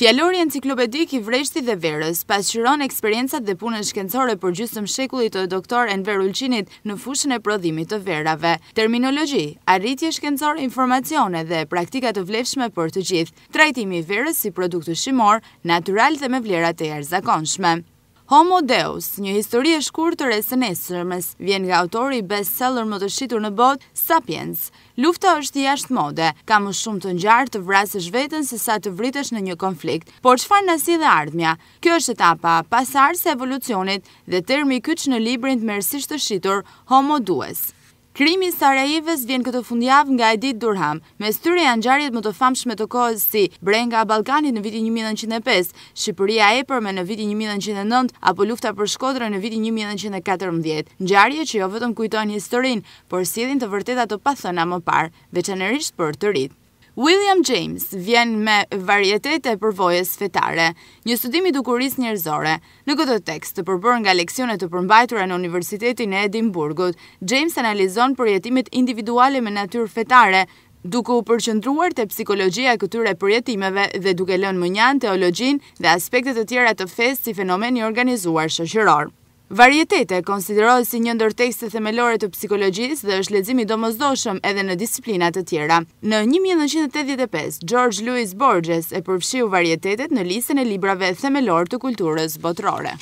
Fjallori enciklopedik i vreshti dhe verës, pas eksperiencat dhe punën shkencore për gjysëm shekullit të doktor në verulqinit në fushën e prodhimit të verave. Terminologi, arritje shkencore informacione dhe praktikat të vlefshme për të gjithë, trajtimi i verës si produktu shimor, natural dhe me vlerat e erzakonshme. Homo Deus, një histori e shkurtër e së nesërmes, vjen nga autori i bestseller më të shitur në bot, Sapiens. Lufta është ashtë mode, ka më shumë të ngjarë të vrasësh veten se sa të vritesh në një konflikt. Por çfarë na dhe ardhmja? Kjo është etapa pasarës e evolucionit dhe termi kyç në librin të mersisht të shitur Homo Deus. Krimi i Sarajevës vjen këtë fundjavë nga edit Durham, me syrë janë ngjarjet më të famshme të kohës si brenga e Ballkanit në vitin 1905, Shqipëria e hapë në vitin 1909 apo lufta për Shkodrën në vitin 1914, ngjarje që jo vetëm kujtojnë historin, por sjellin të vërteta të papëthëna më parë, veçanërisht për të rit. William James vjen me varietet e përvojës fetare, një studim i dukuris njerëzore. Në këtë tekst të përbër nga leksionet të përmbajtura në Universitetin e Edimburgut, James analizon përjetimit individuale me natyrë fetare, duke u përqëndruar të psikologjia këtyre përjetimeve dhe duke lënë mënjan teologjin dhe aspektet të tjera të fesë si fenomen i organizuar shëshëror. Varietete konsiderohet si një ndër tekste themelore të psikologjisë dhe është lezimi domozdoshëm edhe në disiplinat të tjera. Në 1985, George Louis Borges e përfshiu varietetet në listën e librave themelor të kulturës botërore.